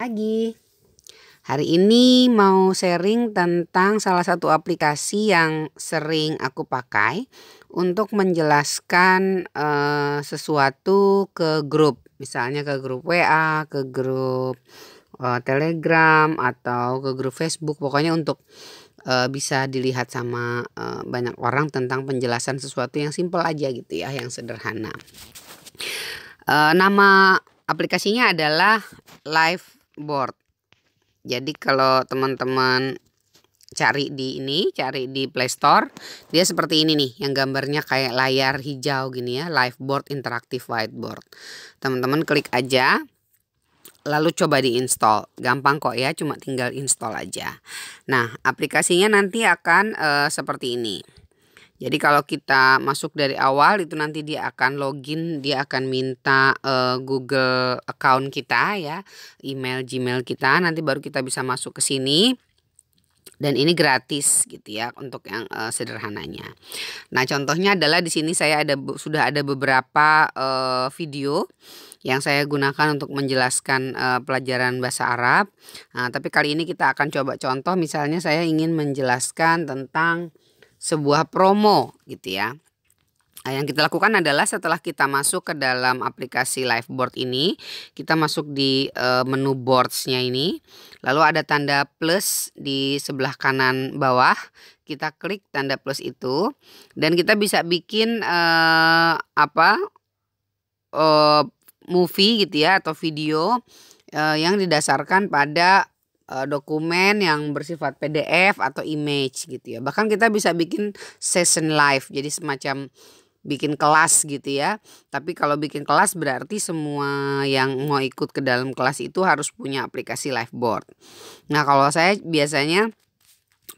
lagi Hari ini mau sharing tentang salah satu aplikasi yang sering aku pakai untuk menjelaskan uh, sesuatu ke grup, misalnya ke grup WA, ke grup uh, Telegram atau ke grup Facebook, pokoknya untuk uh, bisa dilihat sama uh, banyak orang tentang penjelasan sesuatu yang simple aja gitu ya, yang sederhana. Uh, nama aplikasinya adalah Live board. Jadi kalau teman-teman cari di ini, cari di Play Store, dia seperti ini nih, yang gambarnya kayak layar hijau gini ya, live board interactive whiteboard. Teman-teman klik aja, lalu coba diinstal. Gampang kok ya, cuma tinggal install aja. Nah, aplikasinya nanti akan uh, seperti ini. Jadi kalau kita masuk dari awal itu nanti dia akan login, dia akan minta uh, Google account kita ya, email Gmail kita, nanti baru kita bisa masuk ke sini. Dan ini gratis gitu ya untuk yang uh, sederhananya. Nah, contohnya adalah di sini saya ada sudah ada beberapa uh, video yang saya gunakan untuk menjelaskan uh, pelajaran bahasa Arab. Nah, tapi kali ini kita akan coba contoh misalnya saya ingin menjelaskan tentang sebuah promo gitu ya. Nah, yang kita lakukan adalah setelah kita masuk ke dalam aplikasi Liveboard ini, kita masuk di e, menu boardsnya ini. Lalu ada tanda plus di sebelah kanan bawah. Kita klik tanda plus itu dan kita bisa bikin e, apa? E, movie gitu ya atau video e, yang didasarkan pada Eh, dokumen yang bersifat PDF atau image gitu ya. Bahkan kita bisa bikin session live. Jadi semacam bikin kelas gitu ya. Tapi kalau bikin kelas berarti semua yang mau ikut ke dalam kelas itu harus punya aplikasi Liveboard. Nah, kalau saya biasanya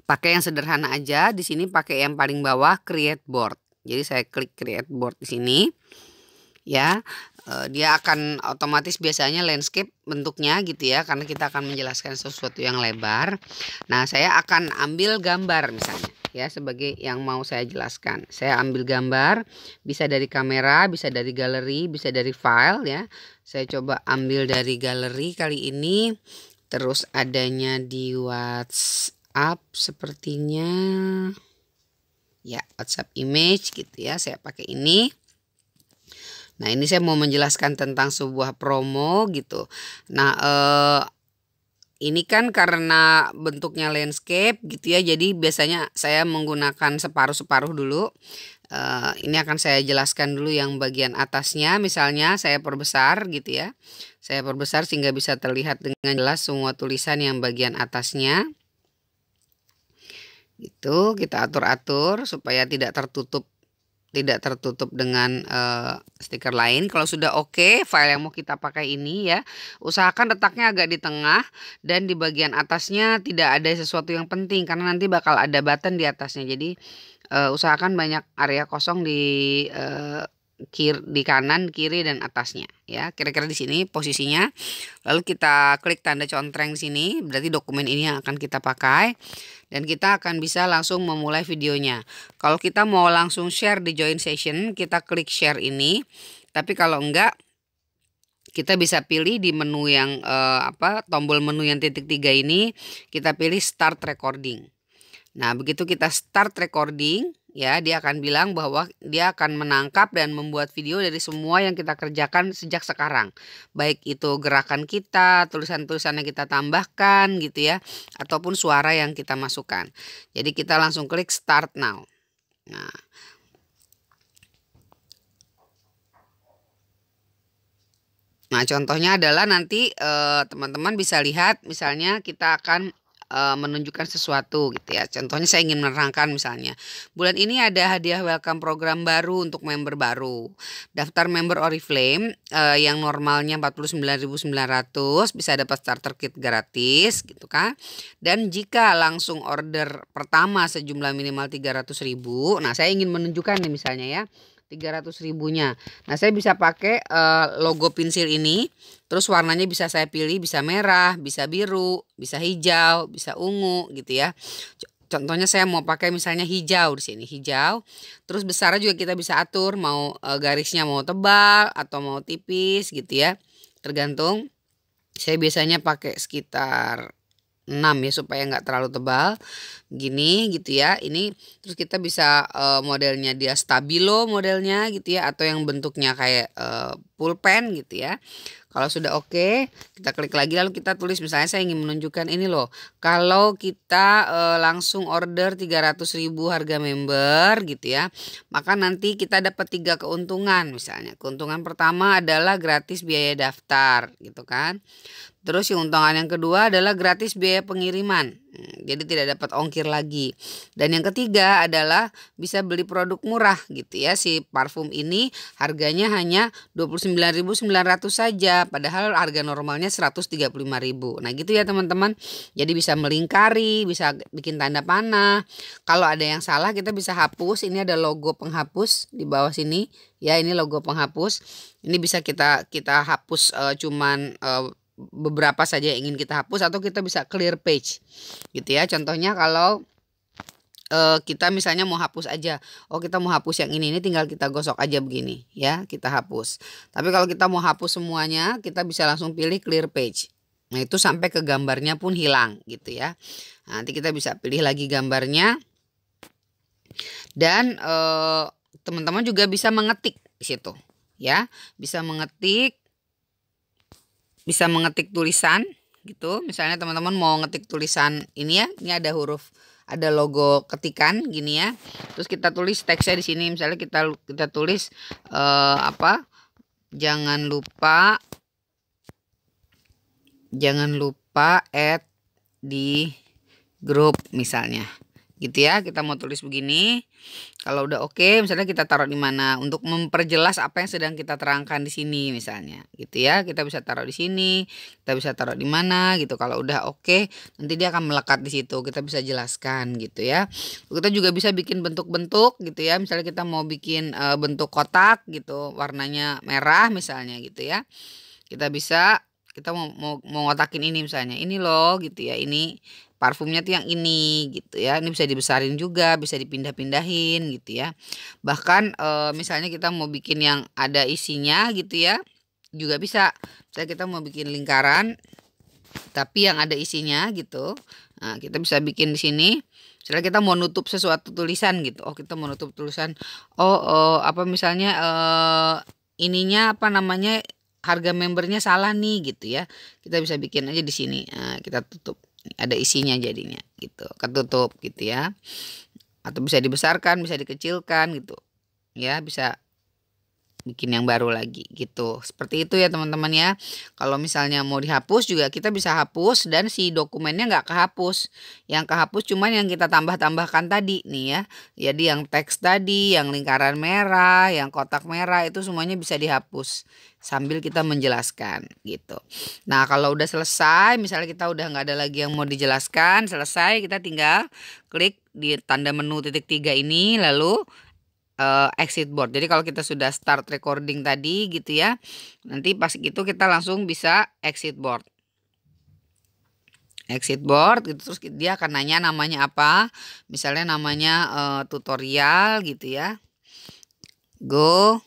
pakai yang sederhana aja. Di sini pakai yang paling bawah create board. Jadi saya klik create board di sini. Ya. Eh, dia akan otomatis biasanya landscape bentuknya gitu ya karena kita akan menjelaskan sesuatu yang lebar. Nah, saya akan ambil gambar misalnya ya sebagai yang mau saya jelaskan. Saya ambil gambar bisa dari kamera, bisa dari galeri, bisa dari file ya. Saya coba ambil dari galeri kali ini terus adanya di WhatsApp sepertinya ya WhatsApp image gitu ya. Saya pakai ini. Nah, ini saya mau menjelaskan tentang sebuah promo gitu. Nah, eh ini kan karena bentuknya landscape gitu ya. Jadi biasanya saya menggunakan separuh-separuh dulu. Uh, ini akan saya jelaskan dulu yang bagian atasnya misalnya saya perbesar gitu ya saya perbesar sehingga bisa terlihat dengan jelas semua tulisan yang bagian atasnya gitu kita atur-atur supaya tidak tertutup tidak tertutup dengan uh, stiker lain. Kalau sudah oke, okay, file yang mau kita pakai ini ya, usahakan letaknya agak di tengah dan di bagian atasnya tidak ada sesuatu yang penting karena nanti bakal ada button di atasnya. Jadi uh, usahakan banyak area kosong di uh, kiri, di kanan, kiri dan atasnya ya. Kira-kira di sini posisinya. Lalu kita klik tanda contreng sini, berarti dokumen ini yang akan kita pakai dan kita akan bisa langsung memulai videonya. Kalau kita mau langsung share di join session, kita klik share ini. Tapi kalau enggak kita bisa pilih di menu yang eh, apa tombol menu yang titik tiga ini kita pilih start recording. Nah, begitu kita start recording, ya dia akan bilang bahwa dia akan menangkap dan membuat video dari semua yang kita kerjakan sejak sekarang baik itu gerakan kita tulisan-tulisan yang kita tambahkan gitu ya ataupun suara yang kita masukkan jadi kita langsung klik start now nah Nah, contohnya adalah nanti eh, teman-teman bisa lihat misalnya kita akan Eh, menunjukkan sesuatu gitu ya. Contohnya saya ingin menerangkan misalnya, bulan ini ada hadiah welcome program baru untuk member baru. Daftar member Oriflame uh, yang normalnya 49.900 bisa dapat starter kit gratis gitu kan. Dan jika langsung order pertama sejumlah minimal 300.000, nah saya ingin menunjukkan nih misalnya ya. 300 ribunya. Nah, saya bisa pakai e, logo pensil ini. Terus warnanya bisa saya pilih, bisa merah, bisa biru, bisa hijau, bisa ungu gitu ya. Contohnya saya mau pakai misalnya hijau di sini, hijau. Terus besarnya juga kita bisa atur mau eh, garisnya mau tebal atau mau tipis gitu ya. Tergantung. Saya biasanya pakai sekitar 6 ya supaya nggak terlalu tebal gini gitu ya ini terus kita bisa uh, modelnya dia stabilo modelnya gitu ya atau yang bentuknya kayak uh, pulpen gitu ya kalau sudah oke, okay, kita klik lagi lalu kita tulis misalnya saya ingin menunjukkan ini loh. Kalau kita e, langsung order 300.000 harga member gitu ya, maka nanti kita dapat tiga keuntungan misalnya. Keuntungan pertama adalah gratis biaya daftar gitu kan. Terus keuntungan yang kedua adalah gratis biaya pengiriman Hmm, jadi tidak dapat ongkir lagi. Dan yang ketiga adalah bisa beli produk murah gitu ya. Si parfum ini harganya hanya 29.900 saja padahal harga normalnya 135.000. Nah, gitu ya teman-teman. Jadi bisa melingkari, bisa bikin tanda panah. Kalau ada yang salah kita bisa hapus. Ini ada logo penghapus di bawah sini. Ya, ini logo penghapus. Ini bisa kita kita hapus uh, cuman uh, beberapa saja yang ingin kita hapus atau kita bisa clear page gitu ya contohnya kalau uh, kita misalnya mau hapus aja. Oh, kita mau hapus yang ini ini tinggal kita gosok aja begini ya, kita hapus. Tapi kalau kita mau hapus semuanya, kita bisa langsung pilih clear page. Nah, itu sampai ke gambarnya pun hilang gitu ya. nanti kita bisa pilih lagi gambarnya. Dan eh, teman-teman juga bisa mengetik di situ ya, bisa mengetik bisa mengetik tulisan gitu misalnya teman-teman mau ngetik tulisan ini ya ini ada huruf ada logo ketikan gini ya terus kita tulis teksnya di sini misalnya kita kita tulis uh, apa jangan lupa jangan lupa add di grup misalnya gitu ya kita mau tulis begini kalau udah oke okay, misalnya kita taruh di mana untuk memperjelas apa yang sedang kita terangkan di sini misalnya gitu ya kita bisa taruh di sini kita bisa taruh di mana gitu kalau udah oke okay, nanti dia akan melekat di situ kita bisa jelaskan gitu ya kita juga bisa bikin bentuk-bentuk gitu ya misalnya kita mau bikin e, bentuk kotak gitu warnanya merah misalnya gitu ya kita bisa kita mau, mau mau ngotakin ini misalnya ini loh gitu ya ini parfumnya tuh yang ini gitu ya ini bisa dibesarin juga bisa dipindah-pindahin gitu ya bahkan e, misalnya kita mau bikin yang ada isinya gitu ya juga bisa misalnya kita mau bikin lingkaran tapi yang ada isinya gitu nah, kita bisa bikin di sini setelah kita mau nutup sesuatu tulisan gitu oh kita mau nutup tulisan oh, oh apa misalnya eh, ininya apa namanya harga membernya salah nih gitu ya kita bisa bikin aja di sini nah, kita tutup ada isinya jadinya gitu ketutup gitu ya atau bisa dibesarkan bisa dikecilkan gitu ya bisa bikin yang baru lagi gitu. Seperti itu ya teman-teman ya. Kalau misalnya mau dihapus juga kita bisa hapus dan si dokumennya nggak kehapus. Yang kehapus cuman yang kita tambah-tambahkan tadi nih ya. Jadi yang teks tadi, yang lingkaran merah, yang kotak merah itu semuanya bisa dihapus sambil kita menjelaskan gitu. Nah kalau udah selesai, misalnya kita udah nggak ada lagi yang mau dijelaskan, selesai kita tinggal klik di tanda menu titik tiga ini lalu uh, exit board. Jadi kalau kita sudah start recording tadi gitu ya, nanti pas gitu kita langsung bisa exit board. Exit board gitu terus dia akan nanya namanya apa, misalnya namanya uh, tutorial gitu ya. Go.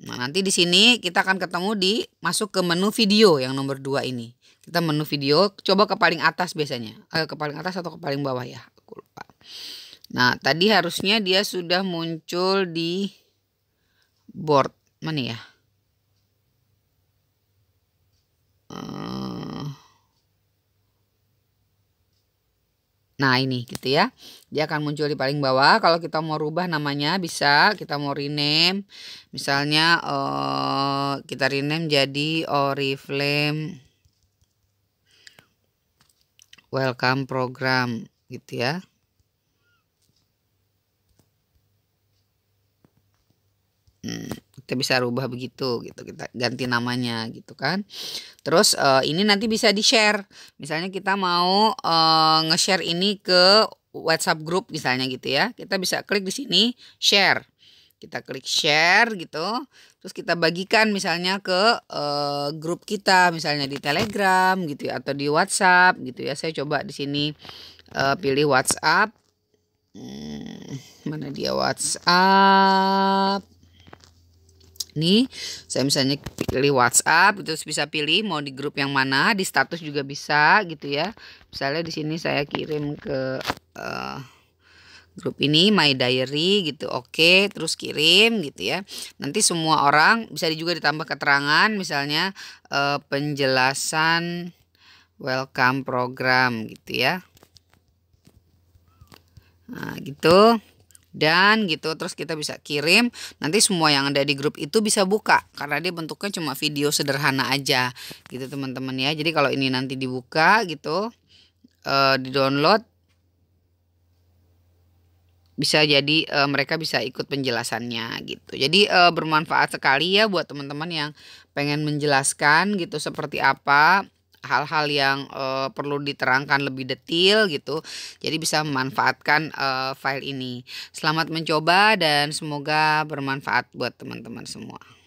Nah, nanti di sini kita akan ketemu di masuk ke menu video yang nomor 2 ini. Kita menu video, coba ke paling atas biasanya. Eh, ke paling atas atau ke paling bawah ya, aku lupa. Nah, tadi harusnya dia sudah muncul di board. Mana ya? Eh, nah ini gitu ya. Dia akan muncul di paling bawah. Kalau kita mau rubah namanya bisa. Kita mau rename. Misalnya eh, kita rename jadi Oriflame Welcome Program gitu ya. hmm, kita bisa rubah begitu gitu kita ganti namanya gitu kan terus uh, ini nanti bisa di share misalnya kita mau uh, nge-share ini ke WhatsApp grup misalnya gitu ya kita bisa klik di sini share kita klik share gitu terus kita bagikan misalnya ke uh, eh, grup kita misalnya di Telegram gitu ya atau di WhatsApp gitu ya saya coba di sini uh, pilih WhatsApp hmm, mana dia WhatsApp nih saya misalnya pilih WhatsApp terus bisa pilih mau di grup yang mana di status juga bisa gitu ya misalnya di sini saya kirim ke uh, grup ini my diary gitu oke okay, terus kirim gitu ya nanti semua orang bisa juga ditambah keterangan misalnya uh, penjelasan welcome program gitu ya nah gitu dan gitu terus kita bisa kirim nanti semua yang ada di grup itu bisa buka karena dia bentuknya cuma video sederhana aja gitu teman-teman ya jadi kalau ini nanti dibuka gitu uh, eh, di download bisa jadi e, mereka bisa ikut penjelasannya gitu. Jadi e, bermanfaat sekali ya buat teman-teman yang pengen menjelaskan gitu seperti apa hal-hal yang uh, perlu diterangkan lebih detail gitu. Jadi bisa memanfaatkan uh, file ini. Selamat mencoba dan semoga bermanfaat buat teman-teman semua.